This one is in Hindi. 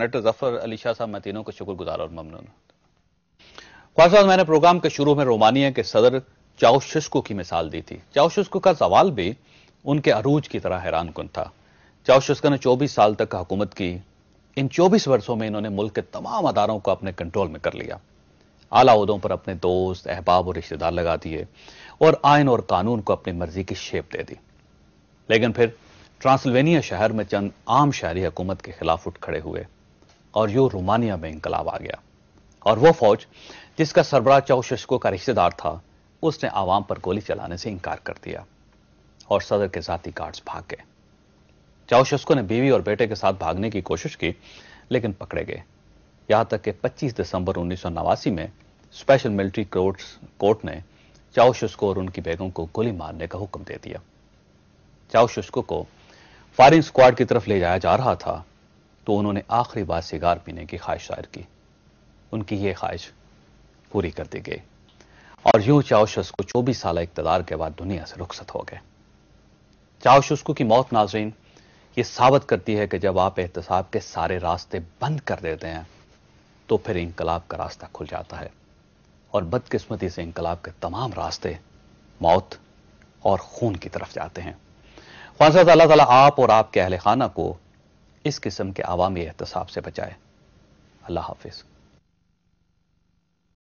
डॉक्टर जफर अली शाह साहब मैं तीनों को शुक्रगुजार और ममनून ख्वासा मैंने प्रोग्राम के शुरू में रोमानिया के सदर चाउशस्को की मिसाल दी थी चाउशस्को का सवाल भी उनके अरूज की तरह हैरान कन था चाउशस्को ने चौबीस साल तक हुकूमत की इन चौबीस वर्षों में इन्होंने मुल्क के तमाम अदारों को अपने कंट्रोल में कर लिया आला उदों पर अपने दोस्त अहबाब और रिश्तेदार लगा दिए और आयन और कानून को अपनी मर्जी की शेप दे दी लेकिन फिर ट्रांसल्वेनिया शहर में चंद आम शहरी हुकूमत के खिलाफ उठ खड़े हुए और यो रोमानिया में इंकलाब आ गया और वो फौज जिसका सरबराह चौशको का रिश्तेदार था उसने आवाम पर गोली चलाने से इंकार कर दिया और सदर के साथी गार्ड्स भाग गए चौशस्को ने बीवी और बेटे के साथ भागने की कोशिश की लेकिन पकड़े गए यहां तक कि 25 दिसंबर उन्नीस में स्पेशल मिलिट्री कोर्ट ने चाओशुस्को और उनकी बेगम को गोली मारने का हुक्म दे दिया चाओशुस्को को फायरिंग स्क्वाड की तरफ ले जाया जा रहा था तो उन्होंने आखिरी बार सिगार पीने की ख्वाहिश जाहिर की उनकी ये ख्वाहिश पूरी कर दी गई और यूं चाओशस को चौबीस साल इकतदार के बाद दुनिया से रुखसत हो गए चाओशस्को की मौत नाजरीन ये साबित करती है कि जब आप एहतसाब के सारे रास्ते बंद कर देते हैं तो फिर इंकलाब का रास्ता खुल जाता है और बदकिस्मती से इंकलाब के तमाम रास्ते मौत और खून की तरफ जाते हैं ख्वाजा अल्लाह ताला आप और आपके अहल खाना को इस किस्म के आवामी एहतसाब से बचाए अल्लाह हाफिज़